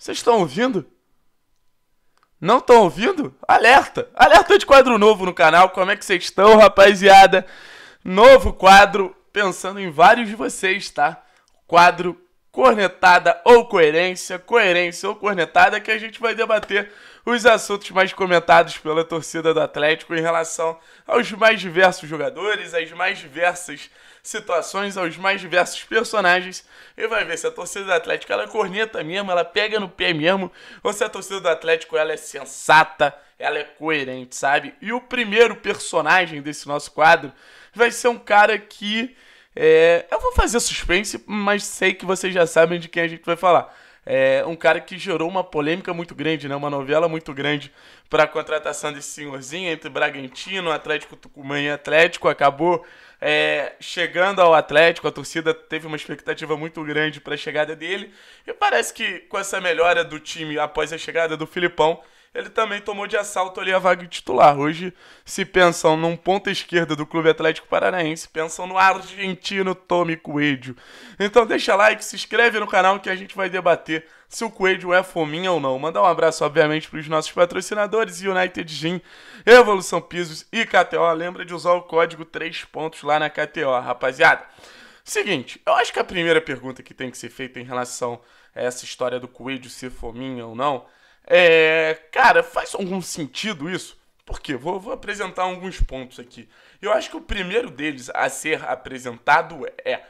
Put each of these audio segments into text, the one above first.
Vocês estão ouvindo? Não estão ouvindo? Alerta! Alerta de quadro novo no canal. Como é que vocês estão, rapaziada? Novo quadro, pensando em vários de vocês, tá? Quadro cornetada ou coerência, coerência ou cornetada que a gente vai debater os assuntos mais comentados pela torcida do Atlético em relação aos mais diversos jogadores, às mais diversas situações, aos mais diversos personagens. E vai ver se a torcida do Atlético ela é corneta mesmo, ela pega no pé mesmo, ou se a torcida do Atlético ela é sensata, ela é coerente, sabe? E o primeiro personagem desse nosso quadro vai ser um cara que. É, eu vou fazer suspense, mas sei que vocês já sabem de quem a gente vai falar é, um cara que gerou uma polêmica muito grande, né? Uma novela muito grande para a contratação desse senhorzinho entre Bragantino, Atlético Tucumã e Atlético. Acabou é, chegando ao Atlético, a torcida teve uma expectativa muito grande para a chegada dele. E parece que com essa melhora do time após a chegada do Filipão, ele também tomou de assalto ali a vaga titular. Hoje, se pensam num ponta esquerda do Clube Atlético Paranaense, pensam no argentino Tommy Coelho. Então deixa like, se inscreve no canal que a gente vai debater se o Coelho é fominha ou não. Mandar um abraço, obviamente, para os nossos patrocinadores, United Gym, Evolução Pisos e KTO. Lembra de usar o código 3 pontos lá na KTO, rapaziada. Seguinte, eu acho que a primeira pergunta que tem que ser feita em relação a essa história do Coelho ser fominha ou não é, cara, faz algum sentido isso? Por quê? Vou, vou apresentar alguns pontos aqui. Eu acho que o primeiro deles a ser apresentado é.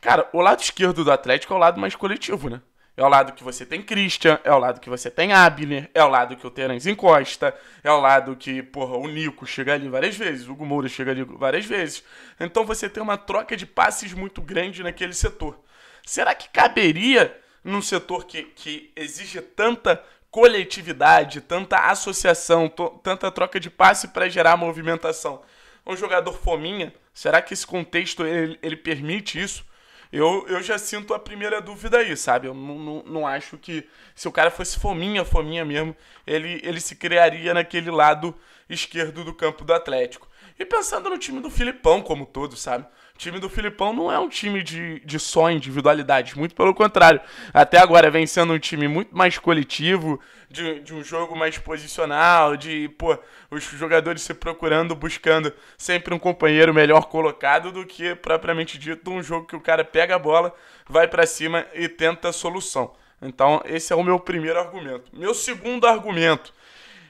Cara, o lado esquerdo do Atlético é o lado mais coletivo, né? É o lado que você tem Christian, é o lado que você tem Abner, é o lado que o Terence encosta, é o lado que, porra, o Nico chega ali várias vezes, o Hugo Moura chega ali várias vezes. Então você tem uma troca de passes muito grande naquele setor. Será que caberia num setor que, que exige tanta coletividade, tanta associação, tanta troca de passe para gerar movimentação. É um jogador fominha, será que esse contexto ele, ele, permite isso? Eu, eu já sinto a primeira dúvida aí, sabe? Eu não, não, acho que se o cara fosse fominha, fominha mesmo, ele, ele se criaria naquele lado esquerdo do campo do Atlético. E pensando no time do Filipão como todo, sabe? O time do Filipão não é um time de, de só individualidades, muito pelo contrário. Até agora vem sendo um time muito mais coletivo, de, de um jogo mais posicional, de pô, os jogadores se procurando, buscando sempre um companheiro melhor colocado do que propriamente dito um jogo que o cara pega a bola, vai para cima e tenta a solução. Então, esse é o meu primeiro argumento. Meu segundo argumento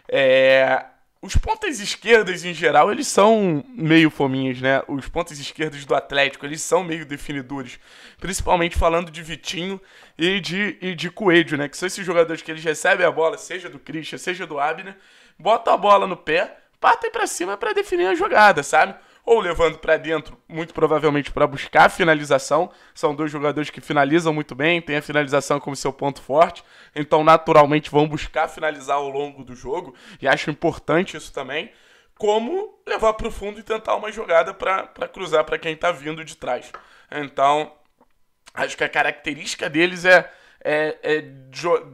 é os pontas esquerdas, em geral, eles são meio fominhas, né? Os pontas esquerdos do Atlético, eles são meio definidores. Principalmente falando de Vitinho e de, e de Coelho, né? Que são esses jogadores que eles recebem a bola, seja do Christian, seja do Abner, botam a bola no pé, partem para cima para definir a jogada, sabe? ou levando para dentro, muito provavelmente para buscar a finalização. São dois jogadores que finalizam muito bem, têm a finalização como seu ponto forte, então naturalmente vão buscar finalizar ao longo do jogo e acho importante isso também. Como levar para o fundo e tentar uma jogada para cruzar para quem está vindo de trás. Então, acho que a característica deles é, é, é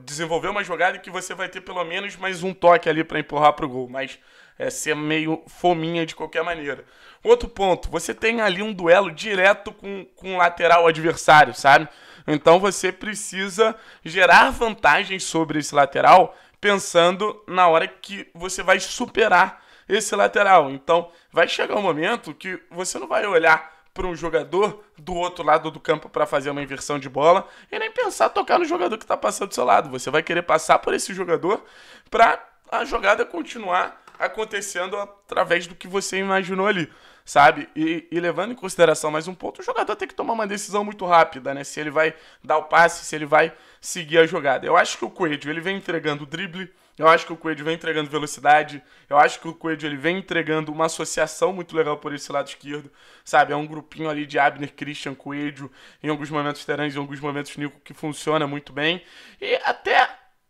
desenvolver uma jogada que você vai ter pelo menos mais um toque ali para empurrar para o gol. Mas é, ser meio fominha de qualquer maneira. Outro ponto, você tem ali um duelo direto com, com o lateral adversário, sabe? Então você precisa gerar vantagens sobre esse lateral pensando na hora que você vai superar esse lateral. Então vai chegar um momento que você não vai olhar para um jogador do outro lado do campo para fazer uma inversão de bola e nem pensar tocar no jogador que está passando do seu lado. Você vai querer passar por esse jogador para a jogada continuar acontecendo através do que você imaginou ali, sabe? E, e, levando em consideração mais um ponto, o jogador tem que tomar uma decisão muito rápida, né? Se ele vai dar o passe, se ele vai seguir a jogada. Eu acho que o Coelho, ele vem entregando drible, eu acho que o Coelho vem entregando velocidade, eu acho que o Coelho, ele vem entregando uma associação muito legal por esse lado esquerdo, sabe? É um grupinho ali de Abner, Christian, Coelho, em alguns momentos Terãs, em alguns momentos Nico, que funciona muito bem. E até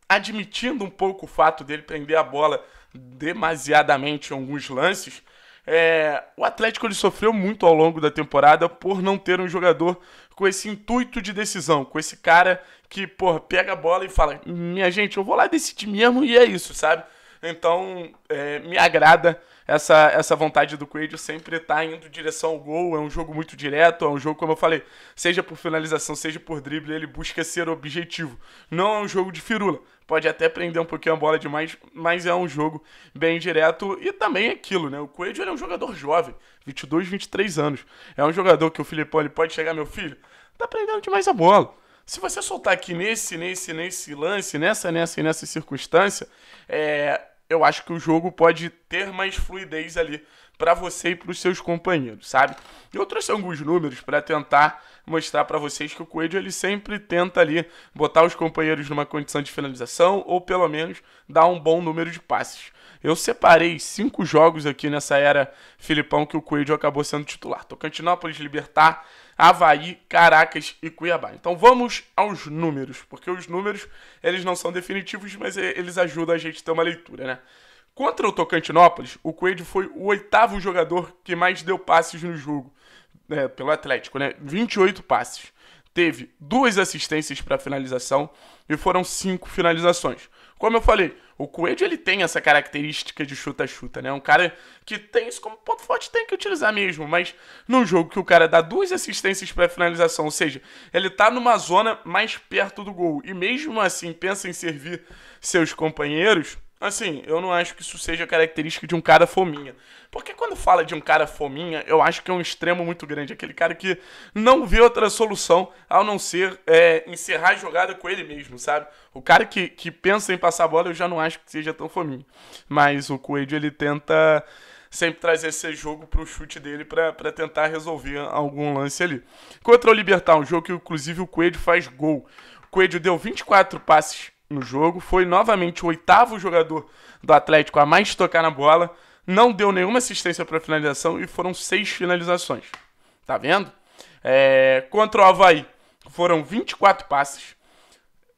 admitindo um pouco o fato dele prender a bola demasiadamente em alguns lances. É, o Atlético ele sofreu muito ao longo da temporada por não ter um jogador com esse intuito de decisão, com esse cara que, porra, pega a bola e fala: minha gente, eu vou lá decidir mesmo e é isso, sabe? Então, é, me agrada essa, essa vontade do Coelho sempre estar tá indo direção ao gol. É um jogo muito direto, é um jogo, como eu falei, seja por finalização, seja por drible, ele busca ser objetivo. Não é um jogo de firula. Pode até prender um pouquinho a bola demais, mas é um jogo bem direto. E também é aquilo, né? O Coelho é um jogador jovem, 22, 23 anos. É um jogador que o Filipão ele pode chegar, meu filho, tá prendendo demais a bola. Se você soltar aqui nesse, nesse, nesse lance, nessa, nessa e nessa circunstância, é, eu acho que o jogo pode ter mais fluidez ali para você e para os seus companheiros, sabe? Eu trouxe alguns números para tentar mostrar para vocês que o Coelho ele sempre tenta ali botar os companheiros numa condição de finalização ou pelo menos dar um bom número de passes. Eu separei cinco jogos aqui nessa era Filipão que o Coelho acabou sendo titular. Tocantinópolis, Libertar, Havaí, Caracas e Cuiabá. Então vamos aos números, porque os números eles não são definitivos, mas eles ajudam a gente a ter uma leitura, né? Contra o Tocantinópolis, o Coelho foi o oitavo jogador que mais deu passes no jogo, né, pelo Atlético, né? 28 passes. Teve duas assistências para finalização e foram cinco finalizações. Como eu falei, o Coelho ele tem essa característica de chuta-chuta, né? Um cara que tem isso como ponto forte, tem que utilizar mesmo. Mas num jogo que o cara dá duas assistências para finalização, ou seja, ele tá numa zona mais perto do gol e mesmo assim pensa em servir seus companheiros Assim, eu não acho que isso seja característica de um cara fominha. Porque quando fala de um cara fominha, eu acho que é um extremo muito grande. Aquele cara que não vê outra solução ao não ser é, encerrar a jogada com ele mesmo, sabe? O cara que, que pensa em passar a bola, eu já não acho que seja tão fominha. Mas o Coelho, ele tenta sempre trazer esse jogo pro chute dele para tentar resolver algum lance ali. Contra o Libertar, um jogo que inclusive o Coelho faz gol. O Coelho deu 24 passes no jogo. Foi novamente o oitavo jogador do Atlético a mais tocar na bola. Não deu nenhuma assistência para finalização e foram seis finalizações. Tá vendo? É, contra o Havaí foram 24 passes.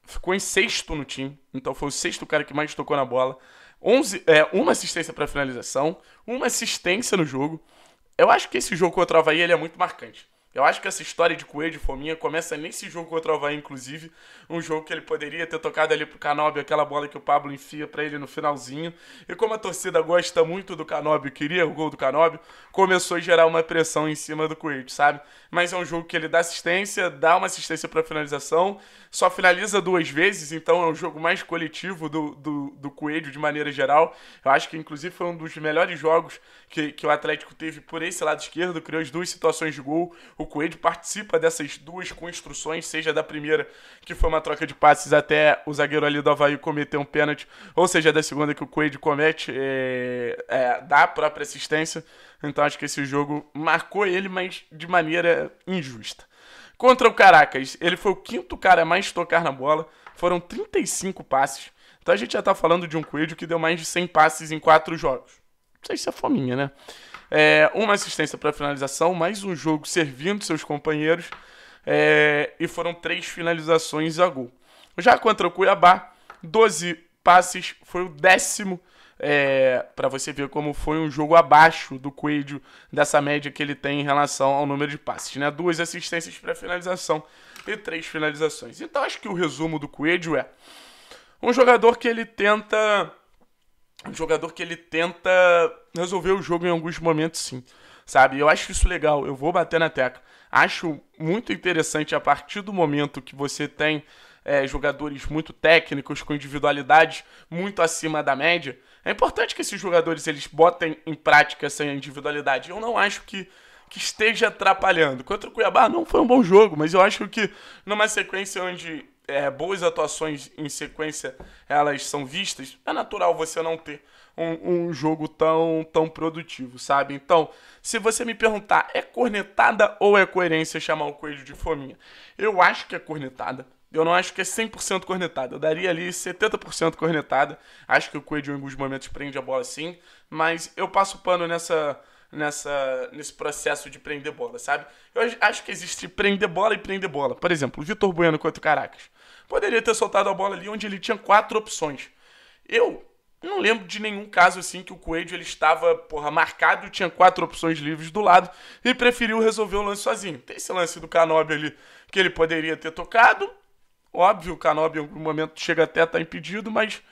Ficou em sexto no time. Então foi o sexto cara que mais tocou na bola. 11, é, uma assistência para finalização, uma assistência no jogo. Eu acho que esse jogo contra o Havaí ele é muito marcante. Eu acho que essa história de Coelho de Fominha começa nesse jogo contra o Havaí, inclusive. Um jogo que ele poderia ter tocado ali pro Canóbio, aquela bola que o Pablo enfia para ele no finalzinho. E como a torcida gosta muito do Canóbio, queria o gol do Canóbio, começou a gerar uma pressão em cima do Coelho, sabe? Mas é um jogo que ele dá assistência, dá uma assistência pra finalização, só finaliza duas vezes, então é um jogo mais coletivo do, do, do Coelho de maneira geral. Eu acho que, inclusive, foi um dos melhores jogos que, que o Atlético teve por esse lado esquerdo, criou as duas situações de gol. O Coelho participa dessas duas construções, seja da primeira, que foi uma troca de passes até o zagueiro ali do Havaí cometer um pênalti, ou seja, da segunda que o Coelho comete, é, é, dá a própria assistência. Então acho que esse jogo marcou ele, mas de maneira injusta. Contra o Caracas, ele foi o quinto cara a mais tocar na bola, foram 35 passes. Então a gente já tá falando de um Coelho que deu mais de 100 passes em quatro jogos. Não sei se é fominha, né? É, uma assistência para finalização, mais um jogo servindo seus companheiros. É, e foram três finalizações a gol. Já contra o Cuiabá, 12 passes, foi o décimo. É, para você ver como foi um jogo abaixo do Coelho, dessa média que ele tem em relação ao número de passes. Né? Duas assistências para finalização e três finalizações. Então acho que o resumo do Coelho é um jogador que ele tenta um jogador que ele tenta resolver o jogo em alguns momentos, sim. Sabe? Eu acho isso legal, eu vou bater na tecla. Acho muito interessante a partir do momento que você tem é, jogadores muito técnicos, com individualidade muito acima da média. É importante que esses jogadores eles botem em prática essa individualidade. Eu não acho que, que esteja atrapalhando. Contra o Cuiabá não foi um bom jogo, mas eu acho que numa sequência onde é, boas atuações em sequência elas são vistas, é natural você não ter um, um, jogo tão, tão produtivo, sabe? Então, se você me perguntar, é cornetada ou é coerência chamar o coelho de fominha? Eu acho que é cornetada. Eu não acho que é 100% cornetada. Eu daria ali 70% cornetada. Acho que o Coelho em alguns momentos prende a bola sim. Mas eu passo pano nessa, nessa, nesse processo de prender bola, sabe? Eu acho que existe prender bola e prender bola. Por exemplo, o Vitor Bueno contra o Caracas poderia ter soltado a bola ali onde ele tinha quatro opções. Eu não lembro de nenhum caso assim que o Coelho ele estava, porra, marcado, tinha quatro opções livres do lado e preferiu resolver o lance sozinho. Tem esse lance do Canobi ali que ele poderia ter tocado. Óbvio, o Canobi em algum momento chega até a estar tá impedido, mas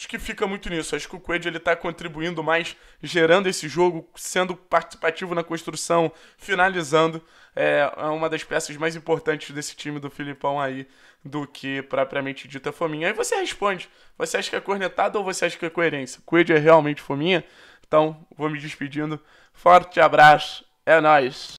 acho que fica muito nisso. Acho que o Coelho ele tá contribuindo mais, gerando esse jogo, sendo participativo na construção, finalizando. É, é uma das peças mais importantes desse time do Filipão aí, do que propriamente dita é fominha. Aí você responde: você acha que é cornetada ou você acha que é coerência? Coelho é realmente fominha? Então, vou me despedindo. Forte abraço, é nóis!